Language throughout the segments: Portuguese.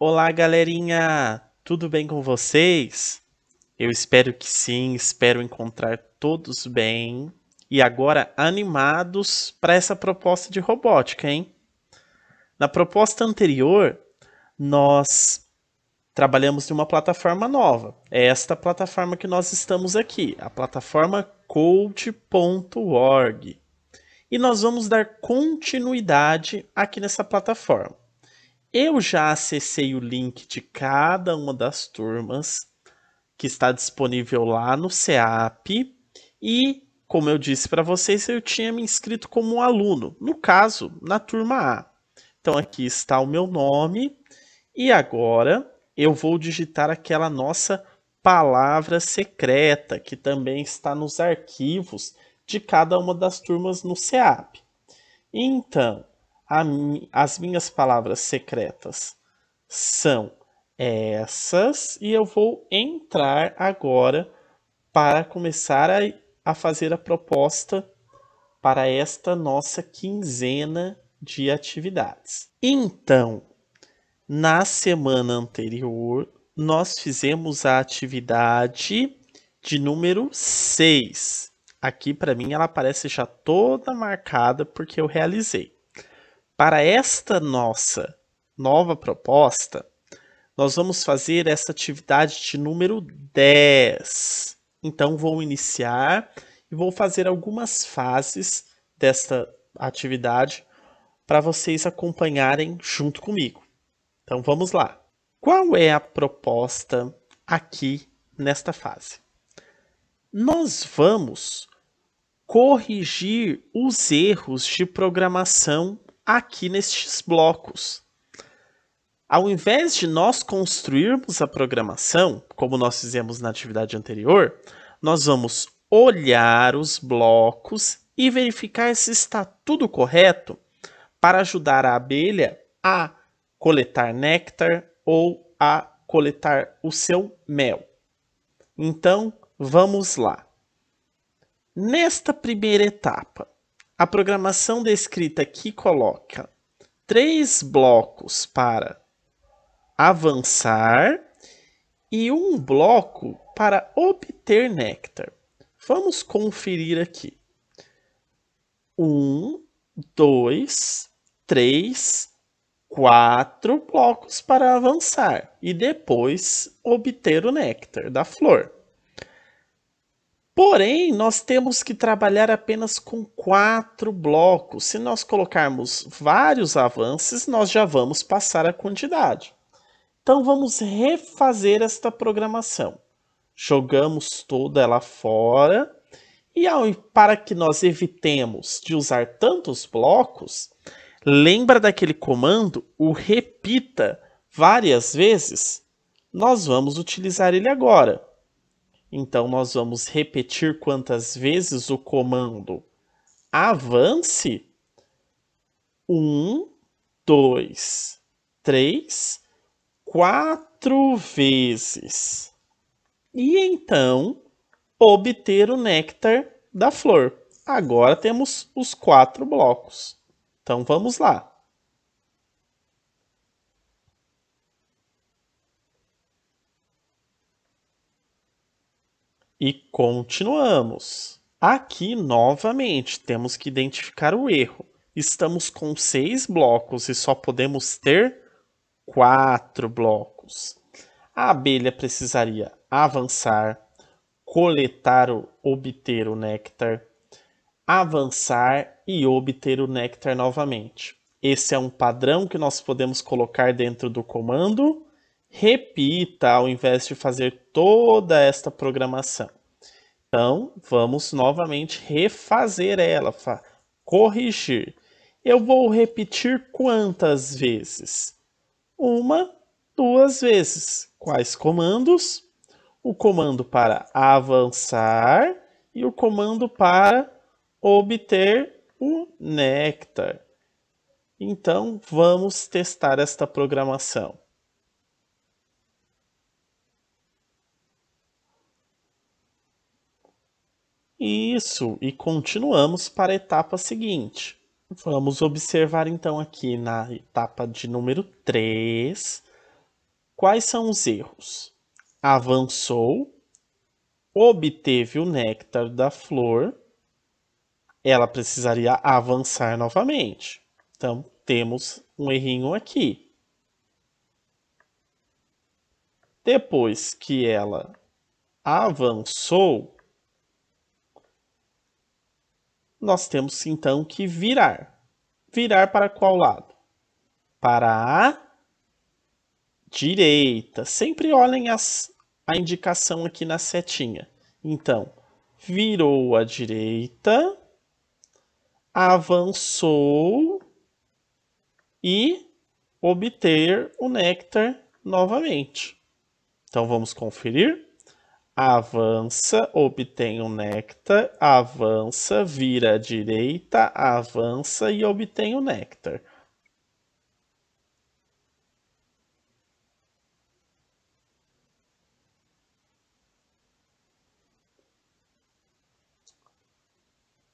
Olá, galerinha! Tudo bem com vocês? Eu espero que sim, espero encontrar todos bem e agora animados para essa proposta de robótica, hein? Na proposta anterior, nós trabalhamos de uma plataforma nova. É esta plataforma que nós estamos aqui, a plataforma code.org. E nós vamos dar continuidade aqui nessa plataforma. Eu já acessei o link de cada uma das turmas que está disponível lá no SEAP e, como eu disse para vocês, eu tinha me inscrito como um aluno, no caso, na turma A. Então aqui está o meu nome e agora eu vou digitar aquela nossa palavra secreta que também está nos arquivos de cada uma das turmas no SEAP. Então, as minhas palavras secretas são essas e eu vou entrar agora para começar a, a fazer a proposta para esta nossa quinzena de atividades. Então, na semana anterior, nós fizemos a atividade de número 6. Aqui para mim ela aparece já toda marcada porque eu realizei. Para esta nossa nova proposta, nós vamos fazer essa atividade de número 10. Então, vou iniciar e vou fazer algumas fases desta atividade para vocês acompanharem junto comigo. Então, vamos lá. Qual é a proposta aqui nesta fase? Nós vamos corrigir os erros de programação aqui nestes blocos. Ao invés de nós construirmos a programação, como nós fizemos na atividade anterior, nós vamos olhar os blocos e verificar se está tudo correto para ajudar a abelha a coletar néctar ou a coletar o seu mel. Então, vamos lá. Nesta primeira etapa, a programação descrita aqui coloca três blocos para avançar e um bloco para obter néctar. Vamos conferir aqui. Um, dois, três, quatro blocos para avançar e depois obter o néctar da flor. Porém, nós temos que trabalhar apenas com quatro blocos. Se nós colocarmos vários avanços, nós já vamos passar a quantidade. Então, vamos refazer esta programação. Jogamos toda ela fora. E ao, para que nós evitemos de usar tantos blocos, lembra daquele comando, o repita várias vezes? Nós vamos utilizar ele agora. Então, nós vamos repetir quantas vezes o comando avance. Um, dois, três, quatro vezes. E então, obter o néctar da flor. Agora temos os quatro blocos. Então, vamos lá. E continuamos. Aqui, novamente, temos que identificar o erro. Estamos com seis blocos e só podemos ter quatro blocos. A abelha precisaria avançar, coletar, o, obter o néctar, avançar e obter o néctar novamente. Esse é um padrão que nós podemos colocar dentro do comando repita ao invés de fazer toda esta programação. Então, vamos novamente refazer ela, corrigir. Eu vou repetir quantas vezes? Uma, duas vezes. Quais comandos? O comando para avançar e o comando para obter o néctar. Então, vamos testar esta programação. Isso, e continuamos para a etapa seguinte. Vamos observar então aqui na etapa de número 3 quais são os erros. Avançou, obteve o néctar da flor, ela precisaria avançar novamente. Então, temos um errinho aqui. Depois que ela avançou, nós temos então que virar. Virar para qual lado? Para a direita. Sempre olhem as, a indicação aqui na setinha. Então, virou à direita, avançou e obter o néctar novamente. Então, vamos conferir avança, obtém o néctar, avança, vira à direita, avança e obtém o néctar.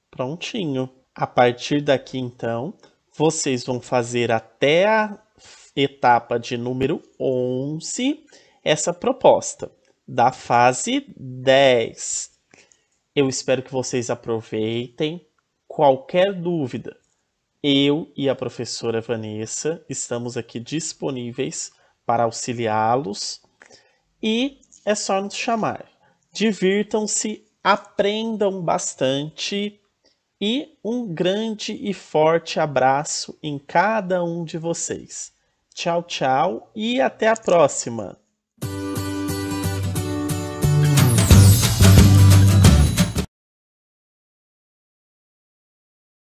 Prontinho. A partir daqui, então, vocês vão fazer até a etapa de número 11 essa proposta da fase 10. Eu espero que vocês aproveitem. Qualquer dúvida, eu e a professora Vanessa estamos aqui disponíveis para auxiliá-los e é só nos chamar. Divirtam-se, aprendam bastante e um grande e forte abraço em cada um de vocês. Tchau, tchau e até a próxima!